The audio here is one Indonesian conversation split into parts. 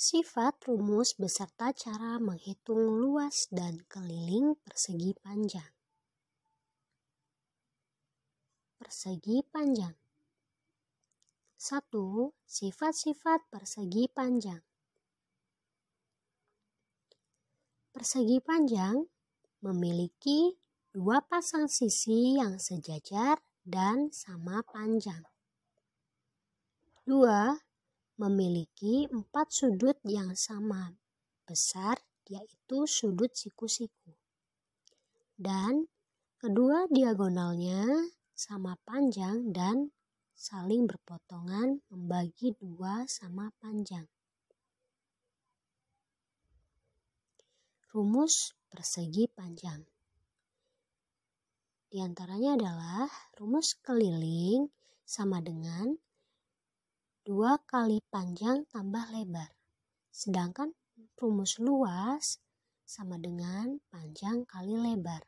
Sifat rumus beserta cara menghitung luas dan keliling persegi panjang. Persegi panjang. 1. Sifat-sifat persegi panjang. Persegi panjang memiliki dua pasang sisi yang sejajar dan sama panjang. 2 memiliki empat sudut yang sama besar, yaitu sudut siku-siku. Dan kedua diagonalnya sama panjang dan saling berpotongan membagi dua sama panjang. Rumus persegi panjang. Di antaranya adalah rumus keliling sama dengan 2 kali panjang tambah lebar. Sedangkan rumus luas sama dengan panjang kali lebar.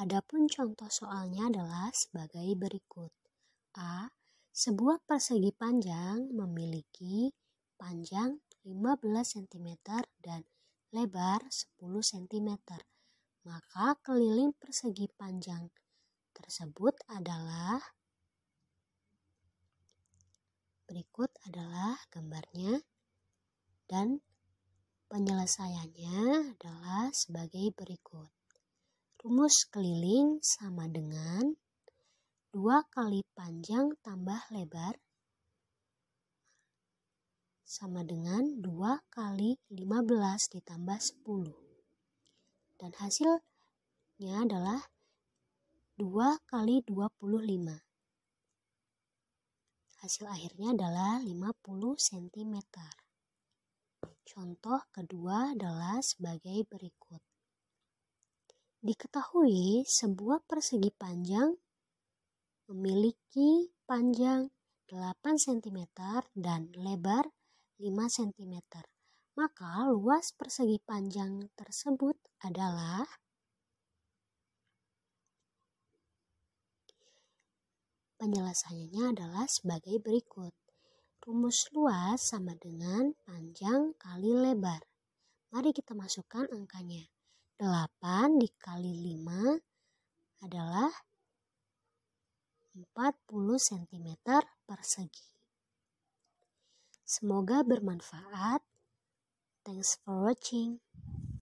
Adapun contoh soalnya adalah sebagai berikut. A. Sebuah persegi panjang memiliki panjang 15 cm dan lebar 10 cm. Maka keliling persegi panjang tersebut adalah Berikut adalah gambarnya dan penyelesaiannya adalah sebagai berikut. Rumus keliling sama dengan 2 kali panjang tambah lebar sama dengan 2 kali 15 ditambah 10. Dan hasilnya adalah 2 kali 25. Hasil akhirnya adalah 50 cm. Contoh kedua adalah sebagai berikut. Diketahui sebuah persegi panjang memiliki panjang 8 cm dan lebar 5 cm. Maka luas persegi panjang tersebut adalah Penjelasannya adalah sebagai berikut. Rumus luas sama dengan panjang kali lebar. Mari kita masukkan angkanya. 8 dikali 5 adalah 40 cm persegi. Semoga bermanfaat. Thanks for watching.